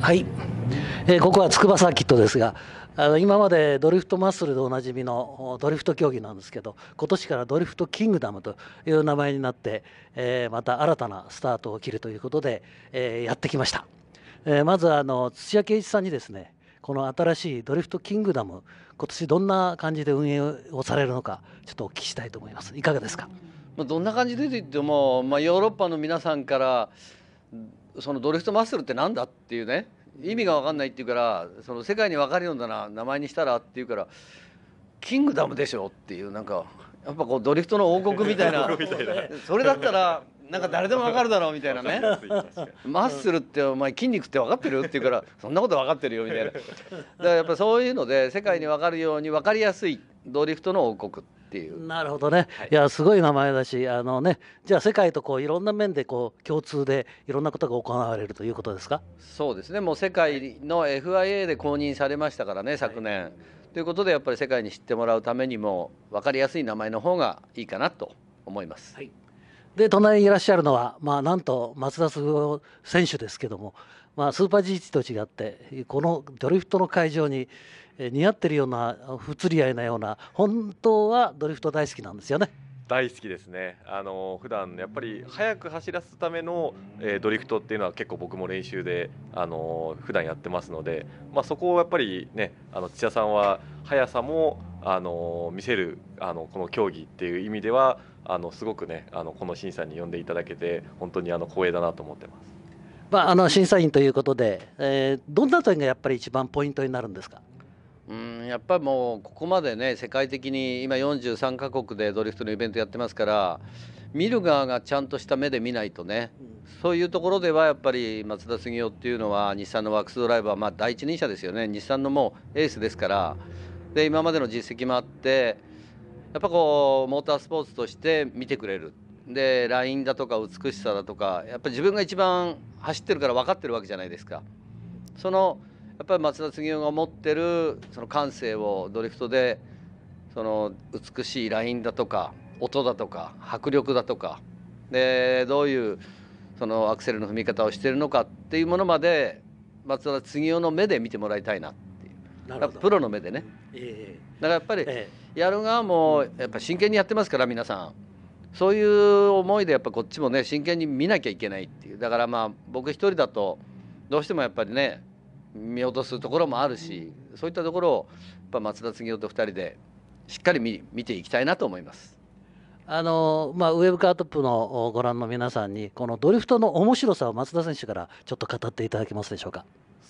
はい、えー、ここは筑波サーキットですがあの今までドリフトマッスルでおなじみのドリフト競技なんですけど今年からドリフトキングダムという名前になって、えー、また新たなスタートを切るということで、えー、やってきました、えまずあの土屋圭一さんにですねこの新しいドリフトキングダム今年どんな感じで運営をされるのかちょっとお聞きしたいと思いますいかがですかどんな感じでと言っても、まあ、ヨーロッパの皆さんからそのドリフトマッスルって何だっていうね意味が分かんないっていうからその世界に分かるようだな名前にしたらっていうからキングダムでしょっていうなんかやっぱこうドリフトの王国みたいな それだったらなんか誰でもわかるだろうみたいなねマッスルってお前筋肉って分かってるって言うからそんなこと分かってるよみたいなだからやっぱそういうので世界に分かるように分かりやすいドリフトの王国っていうなるほどね、はい、いやすごい名前だしあのねじゃあ世界とこういろんな面でこう共通でいろんなことが行われるということですかそうですねもう世界の FIA で公認されましたからね昨年、はい、ということでやっぱり世界に知ってもらうためにも分かりやすい名前の方がいいかなと思います。はいで、隣にいらっしゃるのは、まあ、なんと松田嗣夫選手ですけども、まあ、スーパー GT と違って、このドリフトの会場に似合ってるような、不釣り合いなような、本当はドリフト大好きなんですよね。大好きですね、あの普段やっぱり早く走らすための、えー、ドリフトっていうのは結構僕も練習で、あのー、普段やってますので、まあ、そこをやっぱりねあの土屋さんは速さも、あのー、見せるあのこの競技っていう意味ではあのすごくねあのこの審査に呼んでいただけて本当にあの光栄だなと思ってます。まあ、あの審査員ということで、えー、どんな点がやっぱり一番ポイントになるんですかうんやっぱりもうここまでね世界的に今43カ国でドリフトのイベントやってますから見る側がちゃんとした目で見ないとね、そういうところではやっぱり松田杉雄っていうのは日産のワークスドライバー、まあ、第一人者ですよね日産のもうエースですからで今までの実績もあってやっぱこうモータースポーツとして見てくれるでラインだとか美しさだとかやっぱり自分が一番走ってるから分かってるわけじゃないですか。そのやっぱり松田杉雄が持ってるその感性をドリフトでその美しいラインだとか音だとか迫力だとかでどういうそのアクセルの踏み方をしてるのかっていうものまで松田杉雄の目で見てもらいたいなプロの目でね、えー、だからやっぱりやる側もやっぱ真剣にやってますから皆さんそういう思いでやっぱこっちもね真剣に見なきゃいけないっていうだからまあ僕一人だとどうしてもやっぱりね見落とすところもあるし、うん、そういったところをやっぱ松田次男と2人でしっかり見見ていきたいなと思います。あのまあ、ウェブカートップのご覧の皆さんにこのドリフトの面白さを松田選手からちょっと語っていただけますでしょうか。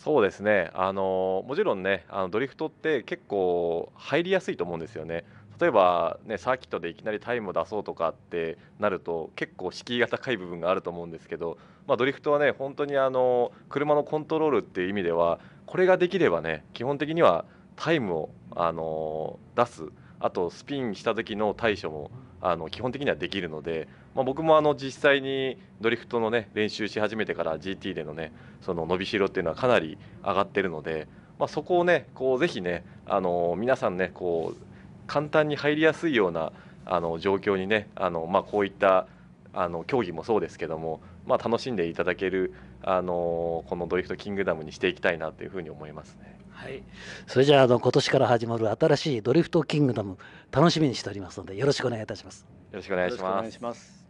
そうですねあのもちろんねあのドリフトって結構入りやすいと思うんですよね。例えば、ね、サーキットでいきなりタイムを出そうとかってなると結構敷居が高い部分があると思うんですけど、まあ、ドリフトはね本当にあの車のコントロールっていう意味ではこれができればね基本的にはタイムをあの出すあとスピンした時の対処もあの基本的にはできるので、まあ、僕もあの実際にドリフトの、ね、練習し始めてから GT での,、ね、その伸びしろっていうのはかなり上がってるので、まあ、そこを、ね、こうぜひ、ね、あの皆さん、ね、こう簡単に入りやすいようなあの状況に、ねあのまあ、こういったあの競技もそうですけども、まあ、楽しんでいただけるあのこのドリフトキングダムにしていきたいなというふうに思いますね。はい、それじゃああの今年から始まる新しいドリフトキングダム楽しみにしておりますのでよろしくお願いいたします。よろしくお願いします。